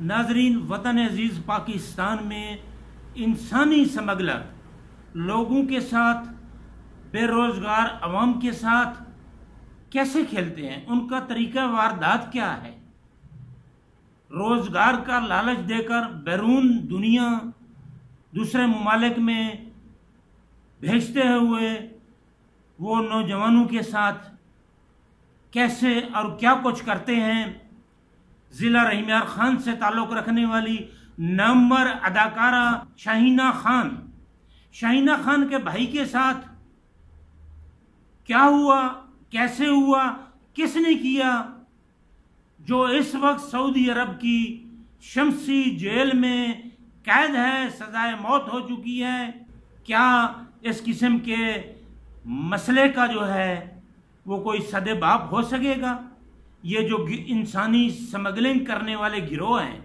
नाजरीन वतन अजीज़ पाकिस्तान में इंसानी समगलर लोगों के साथ बेरोज़गार आवाम के साथ कैसे खेलते हैं उनका तरीका वारदात क्या है रोज़गार का लालच देकर बैरून दुनिया दूसरे ममालिक में भेजते हुए वो नौजवानों के साथ कैसे और क्या कुछ करते हैं जिला रहीमार खान से ताल्लुक़ रखने वाली नामवर अदाकारा शाहीना खान शाहीना खान के भाई के साथ क्या हुआ कैसे हुआ किसने किया जो इस वक्त सऊदी अरब की शमसी जेल में कैद है सजाए मौत हो चुकी है क्या इस किस्म के मसले का जो है वो कोई सदे बाप हो सकेगा ये जो इंसानी स्मगलिंग करने वाले गिरोह हैं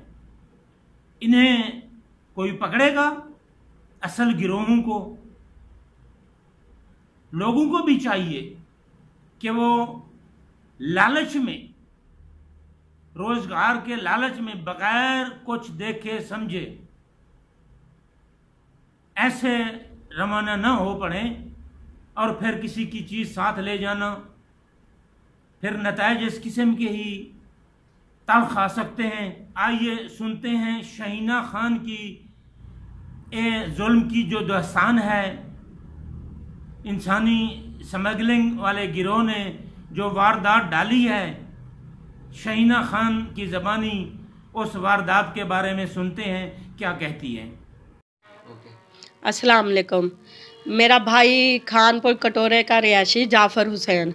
इन्हें कोई पकड़ेगा असल गिरोहों को लोगों को भी चाहिए कि वो लालच में रोजगार के लालच में बगैर कुछ देखे समझे ऐसे रवाना न हो पड़े और फिर किसी की चीज़ साथ ले जाना फिर नतज इस किस्म के ही तलख आ सकते हैं आइए सुनते हैं शहीना खान की ए जुल्म की जो दहसान है इंसानी स्मगलिंग वाले गिरोह ने जो वारदात डाली है शहीना खान की ज़बानी उस वारदात के बारे में सुनते हैं क्या कहती है असलकम मेरा भाई खानपुर कटोरे का रिहाशी जाफ़र हुसैन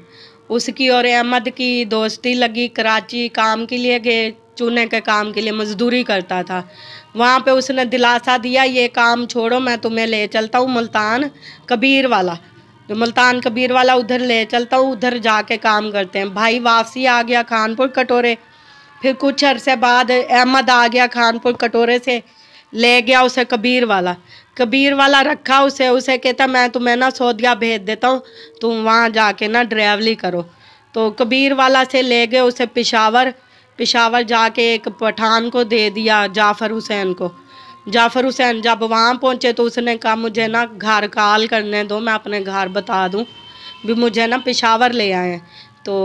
उसकी और अहमद की दोस्ती लगी कराची काम के लिए गए चूने के काम के लिए मजदूरी करता था वहाँ पे उसने दिलासा दिया ये काम छोड़ो मैं तुम्हें ले चलता हूँ मुल्तान कबीर वाला जो तो मुल्तान कबीर वाला उधर ले चलता हूँ उधर जाके काम करते हैं भाई वापसी आ गया खानपुर कटोरे फिर कुछ अरसे बाद अहमद आ गया खानपुर कटोरे से ले गया उसे कबीर वाला कबीर वाला रखा उसे उसे कहता मैं तुम्हें ना सौदिया भेज देता हूँ तुम वहाँ जाके ना ड्रैवली करो तो कबीर वाला से ले गए उसे पिशावर पिशावर जाके एक पठान को दे दिया जाफ़र हुसैन को जाफ़र हुसैन जब वहाँ पहुँचे तो उसने कहा मुझे ना घर काल करने दो मैं अपने घर बता दूँ भी मुझे ना पिशावर ले आए तो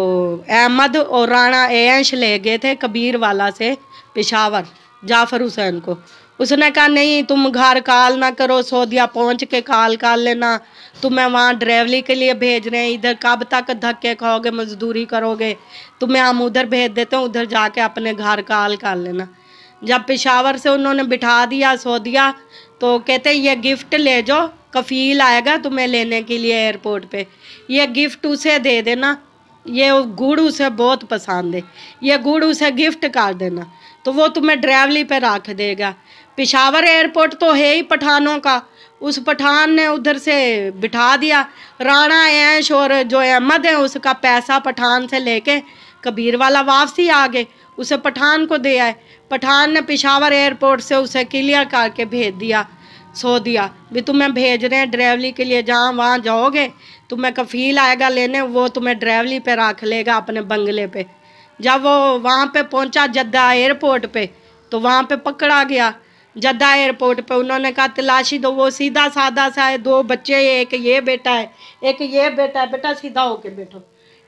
अहमद और राणा एश ले गए थे कबीर वाला से पिशावर जाफ़र हुसैन को उसने कहा नहीं तुम घर काल ना करो सोदिया पहुंच के काल कर लेना तुम्हें वहाँ ड्राइवरी के लिए भेज रहे हैं इधर कब तक धक्के खाओगे मजदूरी करोगे तुम्हें हम उधर भेज देते हैं उधर जाके अपने घर काल कर लेना जब पेशावर से उन्होंने बिठा दिया सोदिया तो कहते ये गिफ्ट ले जाओ कफील आएगा तुम्हें लेने के लिए एयरपोर्ट पर ये गिफ्ट उसे दे देना ये गुड़ उसे बहुत पसंद है ये गुड़ उसे गिफ्ट कर देना तो वो तुम्हें ड्राइवली पे रख देगा पिशावर एयरपोर्ट तो है ही पठानों का उस पठान ने उधर से बिठा दिया राणा ऐश और जो अहमद है उसका पैसा पठान से लेके कबीर वाला वापसी आ गए उसे पठान को दे आए पठान ने पिशावर एयरपोर्ट से उसे क्लियर करके भेज दिया सो दिया भी तुम्हें भेज रहे हैं ड्राइवली के लिए जहाँ वहाँ जाओगे तुम्हें कफील आएगा लेने वो तुम्हें ड्राइवली पे रख लेगा अपने बंगले पे जब वो वहाँ पे पहुँचा जद्दा एयरपोर्ट पे तो वहाँ पे पकड़ा गया जद्दा एयरपोर्ट पे उन्होंने कहा तलाशी दो वो सीधा साधा सा है दो बच्चे एक ये बेटा है एक ये बेटा है बेटा सीधा होके बैठो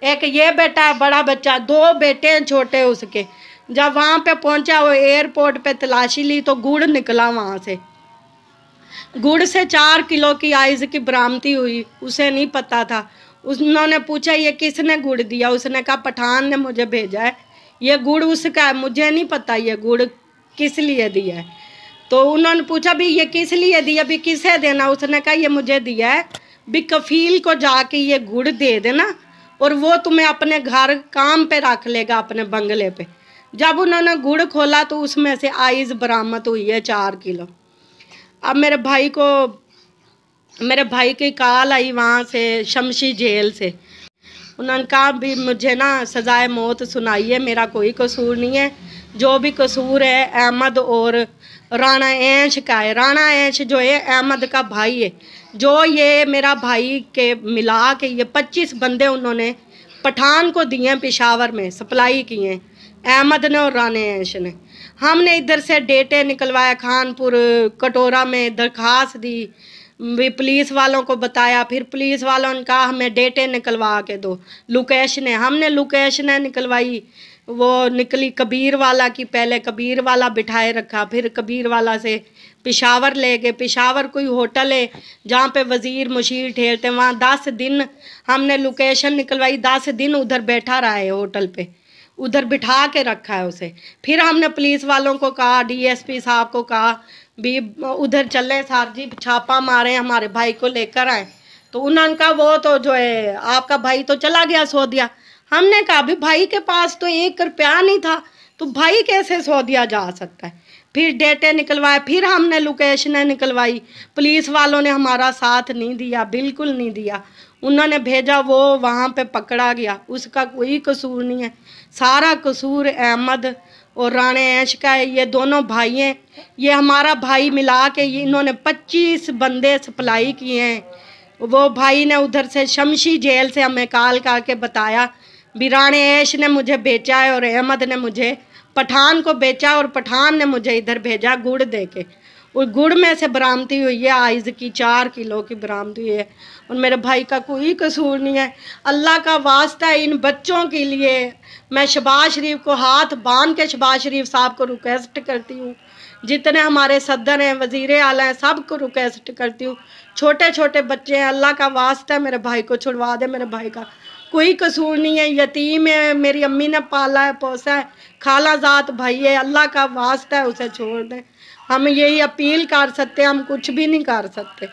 एक ये बेटा है बड़ा बच्चा दो बेटे हैं छोटे उसके जब वहाँ पे पहुँचा वो एयरपोर्ट पे तलाशी ली तो गुड़ निकला वहाँ से गुड़ से चार किलो की आइज की बरामदी हुई उसे नहीं पता था उन्होंने पूछा ये किसने गुड़ दिया उसने कहा पठान ने मुझे भेजा है ये गुड़ उसका है मुझे नहीं पता ये गुड़ किस लिए दिया है तो उन्होंने पूछा भी ये किस लिए दिया भी किसे देना उसने कहा ये मुझे दिया है भी कफील को जाके ये गुड़ दे देना और वो तुम्हें अपने घर काम पे रख लेगा अपने बंगले पे जब उन्होंने गुड़ खोला तो उसमें से आइस बरामद हुई है चार किलो अब मेरे भाई को मेरे भाई की काल आई वहाँ से शमशी जेल से उन्होंने कहा भी मुझे ना सजाए मौत सुनाई है मेरा कोई कसूर नहीं है जो भी कसूर है अहमद और राणा ऐश का है राणा ऐश जो है अहमद का भाई है जो ये मेरा भाई के मिला के ये पच्चीस बंदे उन्होंने पठान को दिए हैं पेशावर में सप्लाई किए हैं अहमद ने और राना ऐश ने हमने इधर से डेटे निकलवाया खानपुर कटोरा में दरखास्त दी भी पुलिस वालों को बताया फिर पुलिस वालों ने कहा हमें डेटे निकलवा के दो लुकेश ने हमने लुकेश ने निकलवाई वो निकली कबीर वाला की पहले कबीर वाला बिठाए रखा फिर कबीर वाला से पिशावर ले गए पिशावर कोई होटल है जहाँ पे वज़ीर मुशीर ठेलते वहाँ दस दिन हमने लोकेशन निकलवाई दस दिन उधर बैठा रहा है होटल पे उधर बिठा के रखा है उसे फिर हमने पुलिस वालों को कहा डीएसपी साहब को कहा भी उधर चलें सार जी छापा मारे हमारे भाई को लेकर आए तो उन्होंने कहा वो तो जो है आपका भाई तो चला गया सो दिया हमने कहा भी भाई के पास तो एक रुपया नहीं था तो भाई कैसे सौ दिया जा सकता है फिर डेटे निकलवाए फिर हमने लोकेशन निकलवाई पुलिस वालों ने हमारा साथ नहीं दिया बिल्कुल नहीं दिया उन्होंने भेजा वो वहाँ पे पकड़ा गया उसका कोई कसूर नहीं है सारा कसूर अहमद और राणे ऐश का है ये दोनों भाई हैं ये हमारा भाई मिला के इन्होंने पच्चीस बंदे सप्लाई किए हैं वो भाई ने उधर से शमशी जेल से हमें काल का के बताया बिराने ऐश ने मुझे बेचा है और अहमद ने मुझे पठान को बेचा और पठान ने मुझे इधर भेजा गुड़ दे के और गुड़ में से बरामदी हुई है आइज की चार किलो की बरामदी हुई है और मेरे भाई का कोई कसूर नहीं है अल्लाह का वास्ता है इन बच्चों के लिए मैं शबाज शरीफ को हाथ बांध के शबाज शरीफ साहब को रिक्वेस्ट करती हूँ जितने हमारे सदर हैं वजीर आला हैं सब को रिक्वेस्ट करती हूँ छोटे छोटे बच्चे हैं अल्लाह का वास्ता है मेरे भाई को छुड़वा दे मेरे भाई का कोई कसूर नहीं है यतीम है मेरी अम्मी ने पाला है पोसा है खाला जात भाई है अल्लाह का वास्ता है उसे छोड़ दें हम यही अपील कर सकते हम कुछ भी नहीं कर सकते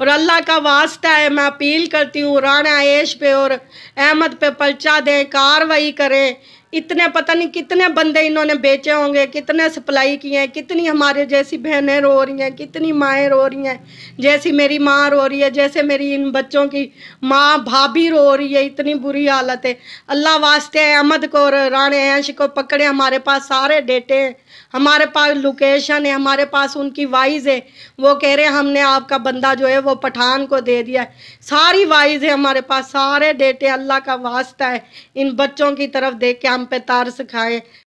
और अल्लाह का वास्ता है मैं अपील करती हूँ राणा ऐश पे और अहमद पे पर्चा दें कार्रवाई करें इतने पता नहीं कितने बंदे इन्होंने बेचे होंगे कितने सप्लाई किए हैं कितनी हमारे जैसी बहनें रो रही हैं कितनी माएँ रो रही हैं जैसी मेरी माँ रो रही है जैसे मेरी इन बच्चों की माँ भाभी रो रही है इतनी बुरी हालत है अल्लाह वास्ते अहमद को राणे ऐश को पकड़े हमारे पास सारे डेटे हैं हमारे पास लोकेशन है हमारे पास उनकी वाइज है वो कह रहे हैं हमने आपका बंदा जो है वो पठान को दे दिया सारी वाइज है हमारे पास सारे डेटे अल्लाह का वास्ता है इन बच्चों की तरफ देख के हम पे तार सिखाए